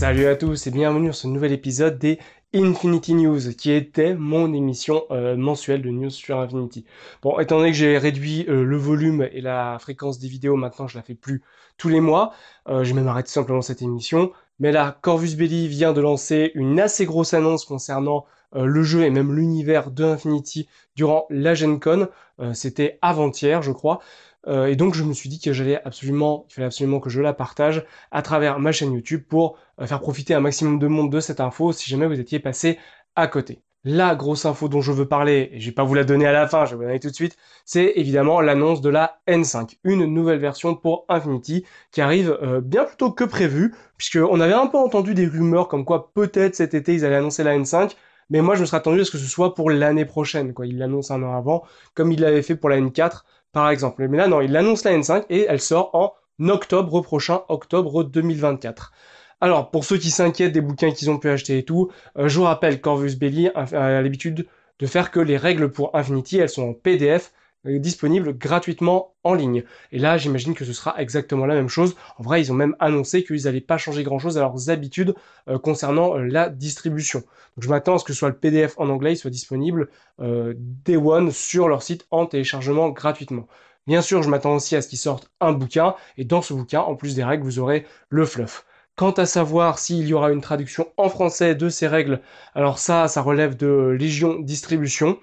Salut à tous et bienvenue sur ce nouvel épisode des Infinity News, qui était mon émission euh, mensuelle de news sur Infinity. Bon, étant donné que j'ai réduit euh, le volume et la fréquence des vidéos, maintenant je la fais plus tous les mois. Euh, je j'ai même simplement cette émission. Mais là, Corvus Belli vient de lancer une assez grosse annonce concernant le jeu et même l'univers de Infinity durant la Gen Con. C'était avant-hier, je crois. Euh, et donc je me suis dit que j'allais absolument, il fallait absolument que je la partage à travers ma chaîne YouTube pour euh, faire profiter un maximum de monde de cette info si jamais vous étiez passé à côté. La grosse info dont je veux parler, et je vais pas vous la donner à la fin, je vais vous la donner tout de suite, c'est évidemment l'annonce de la N5, une nouvelle version pour Infinity qui arrive euh, bien plus tôt que prévu, puisqu'on avait un peu entendu des rumeurs comme quoi peut-être cet été ils allaient annoncer la N5, mais moi je me serais attendu à ce que ce soit pour l'année prochaine, quoi. Ils l'annoncent un an avant, comme ils l'avaient fait pour la N4, par exemple. Mais là, non, il annonce la N5 et elle sort en octobre prochain, octobre 2024. Alors, pour ceux qui s'inquiètent des bouquins qu'ils ont pu acheter et tout, euh, je vous rappelle Corvus Belli a l'habitude de faire que les règles pour Infinity, elles sont en PDF, disponible gratuitement en ligne. Et là, j'imagine que ce sera exactement la même chose. En vrai, ils ont même annoncé qu'ils n'allaient pas changer grand-chose à leurs habitudes euh, concernant euh, la distribution. Donc, je m'attends à ce que soit le PDF en anglais soit disponible euh, Day One sur leur site en téléchargement gratuitement. Bien sûr, je m'attends aussi à ce qu'ils sortent un bouquin, et dans ce bouquin, en plus des règles, vous aurez le fluff. Quant à savoir s'il y aura une traduction en français de ces règles, alors ça, ça relève de Légion Distribution.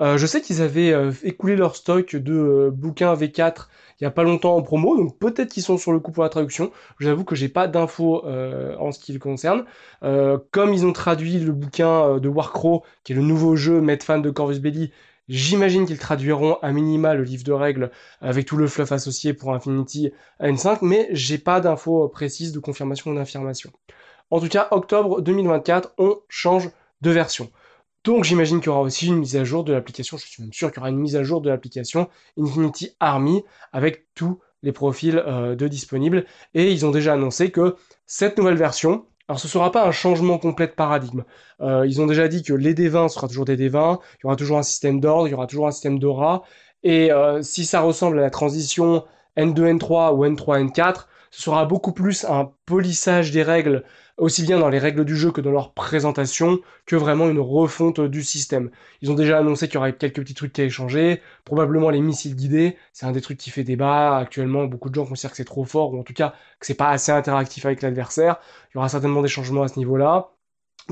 Euh, je sais qu'ils avaient euh, écoulé leur stock de euh, bouquins V4 il n'y a pas longtemps en promo, donc peut-être qu'ils sont sur le coup pour la traduction. J'avoue que j'ai pas d'infos en ce qui le concerne. comme ils ont traduit le bouquin de Warcrow, qui est le nouveau jeu fan de Corvus Belli, j'imagine qu'ils traduiront à minima le livre de règles avec tout le fluff associé pour Infinity N5, mais j'ai pas d'infos précises de confirmation ou d'information. En tout cas, octobre 2024, on change de version. Donc j'imagine qu'il y aura aussi une mise à jour de l'application, je suis même sûr qu'il y aura une mise à jour de l'application Infinity Army avec tous les profils euh, de disponibles. Et ils ont déjà annoncé que cette nouvelle version, alors ce ne sera pas un changement complet de paradigme. Euh, ils ont déjà dit que les D20 sera toujours des D20, il y aura toujours un système d'ordre, il y aura toujours un système d'aura. Et euh, si ça ressemble à la transition N2, N3 ou N3, N4, ce sera beaucoup plus un polissage des règles aussi bien dans les règles du jeu que dans leur présentation, que vraiment une refonte du système. Ils ont déjà annoncé qu'il y aurait quelques petits trucs qui allaient changer, probablement les missiles guidés, c'est un des trucs qui fait débat actuellement, beaucoup de gens considèrent que c'est trop fort, ou en tout cas que c'est pas assez interactif avec l'adversaire, il y aura certainement des changements à ce niveau-là.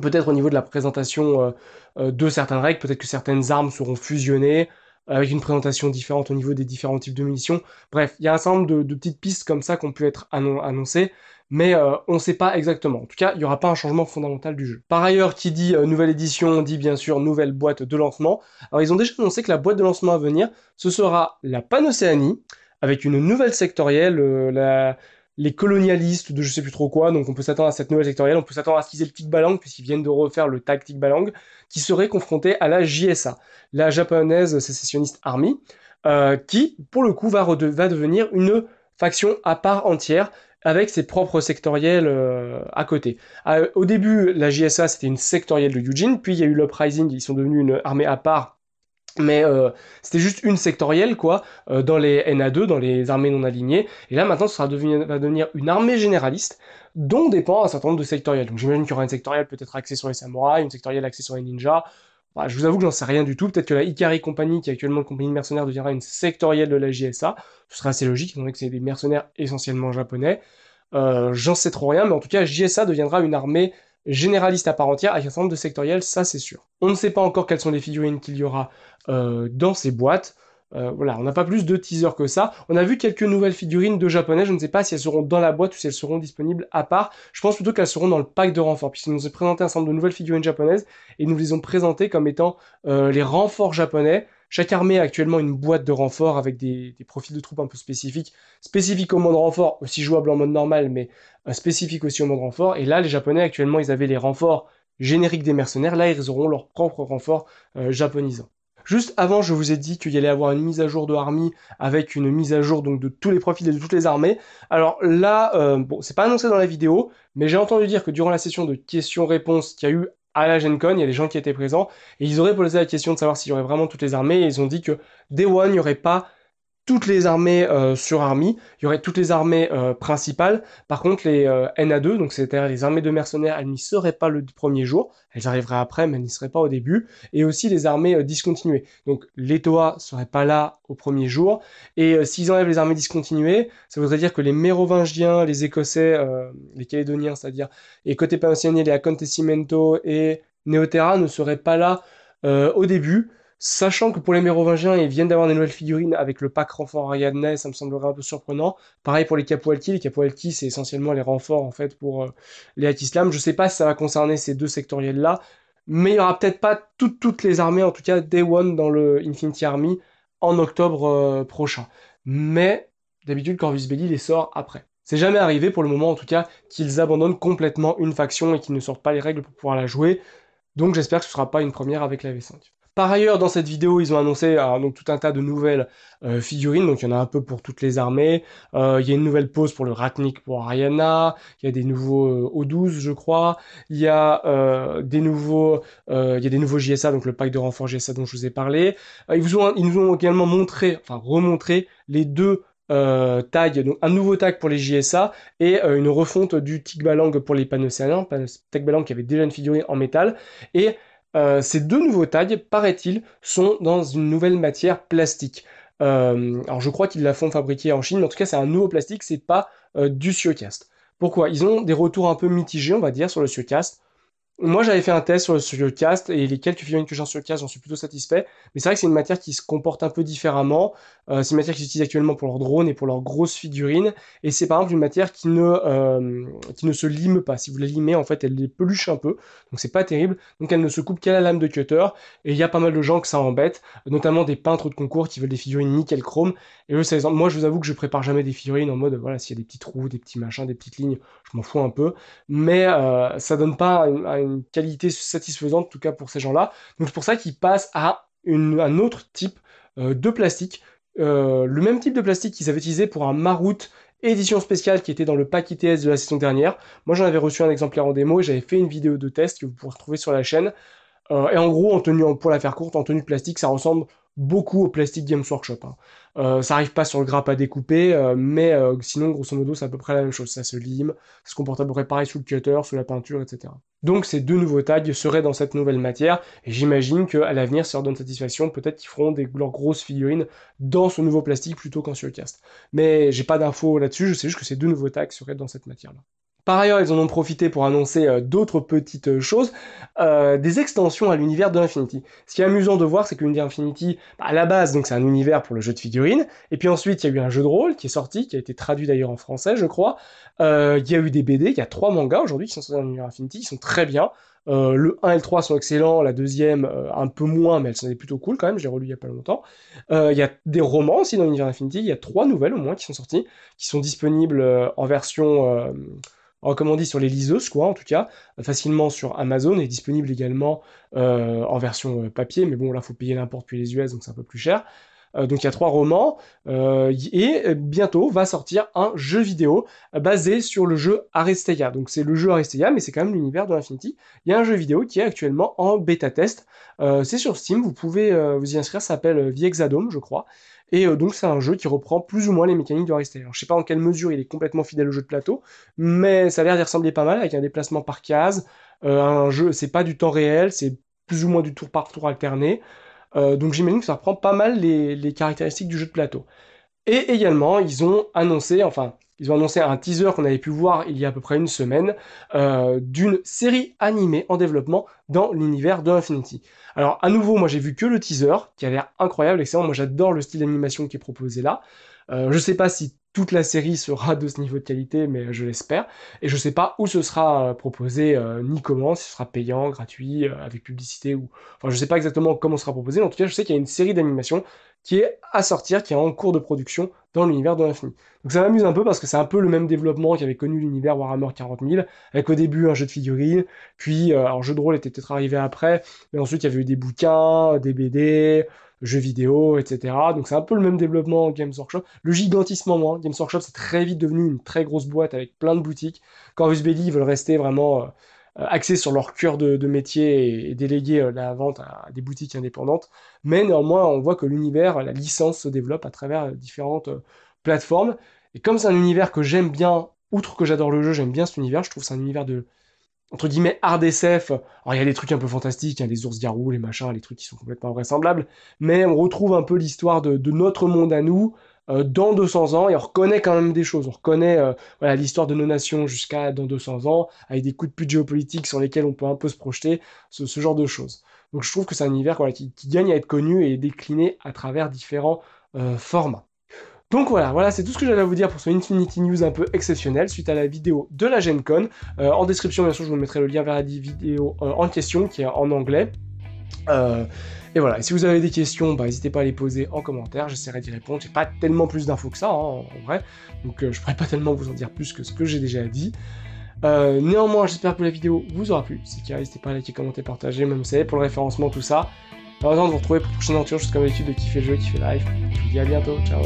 Peut-être au niveau de la présentation euh, euh, de certaines règles, peut-être que certaines armes seront fusionnées, avec une présentation différente au niveau des différents types de munitions. Bref, il y a un certain nombre de, petites pistes comme ça qui ont pu être annoncées, mais euh, on ne sait pas exactement. En tout cas, il n'y aura pas un changement fondamental du jeu. Par ailleurs, qui dit euh, nouvelle édition, dit bien sûr nouvelle boîte de lancement. Alors ils ont déjà annoncé que la boîte de lancement à venir, ce sera la Panocéanie, avec une nouvelle sectorielle, euh, la, les colonialistes de je sais plus trop quoi, donc on peut s'attendre à cette nouvelle sectorielle, on peut s'attendre à ce qu'ils aient le Tikbalang, puisqu'ils viennent de refaire le tag balang qui serait confronté à la JSA, la japonaise sécessionniste army, euh, qui, pour le coup, va, devenir une faction à part entière, avec ses propres sectoriels euh, à côté. Euh, au début, la JSA, c'était une sectorielle de Eugene, puis il y a eu l'Uprising, ils sont devenus une armée à part mais euh, c'était juste une sectorielle, quoi, euh, dans les NA2, dans les armées non alignées. Et là, maintenant, ça va devenir une armée généraliste, dont dépend un certain nombre de sectoriels. Donc j'imagine qu'il y aura une sectorielle peut-être axée sur les samouraïs, une sectorielle axée sur les ninjas. Bah, je vous avoue que j'en sais rien du tout. Peut-être que la Ikari Company, qui est actuellement une compagnie de mercenaires, deviendra une sectorielle de la JSA. Ce serait assez logique, étant donné que c'est des mercenaires essentiellement japonais. Euh, j'en sais trop rien, mais en tout cas, JSA deviendra une armée généraliste à part entière avec un certain nombre de sectoriels, ça c'est sûr. On ne sait pas encore quelles sont les figurines qu'il y aura euh, dans ces boîtes. Euh, voilà, on n'a pas plus de teaser que ça. On a vu quelques nouvelles figurines de japonais. Je ne sais pas si elles seront dans la boîte ou si elles seront disponibles à part. Je pense plutôt qu'elles seront dans le pack de renforts, puisqu'ils nous ont présenté un certain de nouvelles figurines japonaises et nous les ont présentées comme étant euh, les renforts japonais. Chaque armée a actuellement une boîte de renfort avec des, profils de troupes un peu spécifiques, spécifiques au monde renfort, aussi jouable en mode normal, mais spécifique euh, spécifiques aussi au monde renfort. Et là, les Japonais actuellement, ils avaient les renforts génériques des mercenaires. Là, ils auront leur propre renfort euh, japonisant. Juste avant, je vous ai dit qu'il y allait avoir une mise à jour de Army avec une mise à jour donc de tous les profils et de toutes les armées. Alors là, euh, bon, c'est pas annoncé dans la vidéo, mais j'ai entendu dire que durant la session de questions-réponses qu'il y a eu à la Gen Con, il y a des gens qui étaient présents, et ils auraient posé la question de savoir s'il y aurait vraiment toutes les armées, et ils ont dit que Day One, il n'y aurait pas toutes les armées euh, sur il y aurait toutes les armées euh, principales. Par contre, les euh, NA2, donc c'est-à-dire les armées de mercenaires, elles n'y seraient pas le premier jour, elles arriveraient après, mais elles n'y seraient pas au début. Et aussi les armées euh, discontinuées. Donc les Toa seraient pas là au premier jour. Et s'ils enlèvent les armées discontinuées, ça voudrait dire que les Mérovingiens, les Écossais, les Calédoniens, c'est-à-dire, et côté Pénsionnais, les Acontecimento et Neoterra ne seraient pas là au début. Sachant que pour les Mérovingiens, ils viennent d'avoir des nouvelles figurines avec le pack renfort Ariadne, ça me semblerait un peu surprenant. Pareil pour les alti les alti c'est essentiellement les renforts en fait pour euh, les Atislam. Je ne sais pas si ça va concerner ces deux sectoriels là, mais il n'y aura peut-être pas toutes, les armées, en tout cas Day One dans le Infinity Army en octobre euh, prochain. Mais d'habitude Corvus Belli les sort après. C'est jamais arrivé pour le moment en tout cas qu'ils abandonnent complètement une faction et qu'ils ne sortent pas les règles pour pouvoir la jouer. Donc j'espère que ce ne sera pas une première avec la v par ailleurs, dans cette vidéo, ils ont annoncé donc, tout un tas de nouvelles euh, figurines, donc il y en a un peu pour toutes les armées. Euh, il y a une nouvelle pose pour le Ratnik pour Ariana, il y a des nouveaux euh, O12, je crois, il y a des nouveaux il y a des nouveaux JSA, donc le pack de renfort JSA dont je vous ai parlé. ils, vous ils nous ont également montré, enfin remontré, les deux tags, donc un nouveau tag pour les JSA et une refonte du Tigbalang pour les panocéaniens, Tigbalang qui avait déjà une figurine en métal, et euh, ces deux nouveaux tags, paraît-il, sont dans une nouvelle matière plastique. Euh, alors je crois qu'ils la font fabriquer en Chine, mais en tout cas c'est un nouveau plastique, c'est pas euh, du siocast. Pourquoi Ils ont des retours un peu mitigés, on va dire, sur le siocast. Moi, j'avais fait un test sur le, sur cast et les quelques figurines que j'ai sur le cast, j'en suis plutôt satisfait. Mais c'est vrai que c'est une matière qui se comporte un peu différemment. Euh, c'est une matière qu'ils utilisent actuellement pour leurs drones et pour leurs grosses figurines. Et c'est par exemple une matière qui ne, euh, qui ne se lime pas. Si vous la limez, en fait, elle les peluche un peu. Donc c'est pas terrible. Donc elle ne se coupe qu'à la lame de cutter. Et il y a pas mal de gens que ça embête, notamment des peintres de concours qui veulent des figurines nickel chrome. Et eux, ça les Moi, je vous avoue que je prépare jamais des figurines en mode, voilà, s'il y a des petits trous, des petits machins, des petites lignes, je m'en fous un peu. Mais euh, ça donne pas qualité satisfaisante, en tout cas pour ces gens-là. Donc c'est pour ça qu'ils passent à une, un autre type euh, de plastique. Euh, le même type de plastique qu'ils avaient utilisé pour un Marout édition spéciale qui était dans le pack ITS de la saison dernière. Moi j'en avais reçu un exemplaire en démo et j'avais fait une vidéo de test que vous pourrez retrouver sur la chaîne. Euh, et en gros, en pour la faire courte, en tenue plastique, ça ressemble beaucoup au plastique Games Workshop. Hein. Euh, ça arrive pas sur le grappe à découper, euh, mais sinon, grosso modo, c'est à peu près la même chose. Ça se lime, ça se comporte à peu près pareil sous le cutter, sous la peinture, etc. Donc ces deux nouveaux tags seraient dans cette nouvelle matière, et j'imagine qu'à l'avenir, ça leur donne satisfaction, peut-être qu'ils feront des, leurs grosses figurines dans ce nouveau plastique plutôt qu'en surcast. Mais j'ai pas d'infos là-dessus, je sais juste que ces deux nouveaux tags seraient dans cette matière-là. Par ailleurs, ils en ont profité pour annoncer euh, d'autres petites euh, choses, euh, des extensions à l'univers de l'Infinity. Ce qui est amusant de voir, c'est que l'univers Infinity, bah, à la base, donc c'est un univers pour le jeu de figurines, et puis ensuite il y a eu un jeu de rôle qui est sorti, qui a été traduit d'ailleurs en français, je crois. il y a eu des BD, il y a trois mangas aujourd'hui qui sont sortis dans l'univers Infinity, ils sont très bien. le 1 et le 3 sont excellents, la deuxième un peu moins, mais elle est plutôt cool quand même, j'ai relu il y a pas longtemps. Il y a des romans aussi dans l'univers Infinity, il y a trois nouvelles au moins qui sont sorties, qui sont disponibles en version comme on dit sur les liseuses, quoi, en tout cas, facilement sur Amazon, et disponible également euh, en version euh, papier, mais bon, là, faut payer l'import puis les US, donc c'est un peu plus cher. Euh, donc il y a trois romans euh, et euh, bientôt va sortir un jeu vidéo basé sur le jeu Aristeia. Donc c'est le jeu Aristeia, mais c'est quand même l'univers de l'Infinity. Il y a un jeu vidéo qui est actuellement en bêta test. c'est sur Steam, vous pouvez vous y inscrire. Ça s'appelle Viexadome, je crois. Et donc c'est un jeu qui reprend plus ou moins les mécaniques de Aristeia. Je je sais pas en quelle mesure il est complètement fidèle au jeu de plateau, mais ça a l'air d'y ressembler pas mal avec un déplacement par case, un jeu, c'est pas du temps réel, c'est plus ou moins du tour par tour alterné. Euh, donc j'imagine que ça reprend pas mal les, caractéristiques du jeu de plateau. Et également, ils ont annoncé, enfin, ils ont annoncé un teaser qu'on avait pu voir il y a à peu près une semaine euh, d'une série animée en développement dans l'univers de Infinity. Alors à nouveau, moi j'ai vu que le teaser qui a l'air incroyable, excellent. Moi j'adore le style d'animation qui est proposé là. Euh, je sais pas si toute la série sera de ce niveau de qualité, mais je l'espère. Et je ne sais pas où ce sera euh, proposé, euh, ni comment, si ce sera payant, gratuit, euh, avec publicité ou. Enfin, je sais pas exactement comment ce sera proposé, mais en tout cas, je sais qu'il y a une série d'animation qui est à sortir, qui est en cours de production dans l'univers de l'infini. Donc ça m'amuse un peu parce que c'est un peu le même développement avait connu l'univers Warhammer 40 avec au début un jeu de figurines, puis un euh, jeu de rôle était peut-être arrivé après, mais ensuite il y avait eu des bouquins, des BD, jeux vidéo, etc. Donc c'est un peu le même développement Games Workshop. Le gigantissement moins. Games Workshop c'est très vite devenu une très grosse boîte avec plein de boutiques. Corvus Belli ils veulent rester vraiment euh, euh, axés sur leur cœur de, métier et, délégués déléguer euh, la vente à, des boutiques indépendantes. Mais néanmoins, on voit que l'univers, la licence se développe à travers euh, différentes plateformes. Et comme c'est un univers que j'aime bien, outre que j'adore le jeu, j'aime bien cet univers. Je trouve c'est un univers de, entre guillemets hard SF. Alors il y a des trucs un peu fantastiques, a les ours garous, les machins, les trucs qui sont complètement vraisemblables, mais on retrouve un peu l'histoire de, notre monde à nous, euh, dans 200 ans, et on reconnaît quand même des choses. On reconnaît euh, l'histoire de nos nations jusqu'à dans 200 ans, avec des coups de pute géopolitiques sur lesquels on peut un peu se projeter, ce, genre de choses. Donc je trouve que c'est un univers qui, gagne à être connu et décliné à travers différents euh, formats. Donc voilà, voilà, c'est tout ce que j'avais à vous dire pour ce Infinity News un peu exceptionnel suite à la vidéo de la Gen en description, bien sûr, je vous mettrai le lien vers la vidéo en question qui est en anglais. Euh, et voilà, si vous avez des questions, bah, n'hésitez pas à les poser en commentaire, j'essaierai d'y répondre. J'ai pas tellement plus d'infos que ça, hein, en vrai, donc euh, je pourrais pas tellement vous en dire plus que ce que j'ai déjà dit. Euh, néanmoins, j'espère que la vidéo vous aura plu. Si c'est le cas, n'hésitez pas à liker, commenter, partager, même vous savez, pour le référencement, tout ça. En attendant de vous retrouver pour prochaine aventure, je suis comme d'habitude de kiffer le jeu, kiffer live. Je vous dis à bientôt, ciao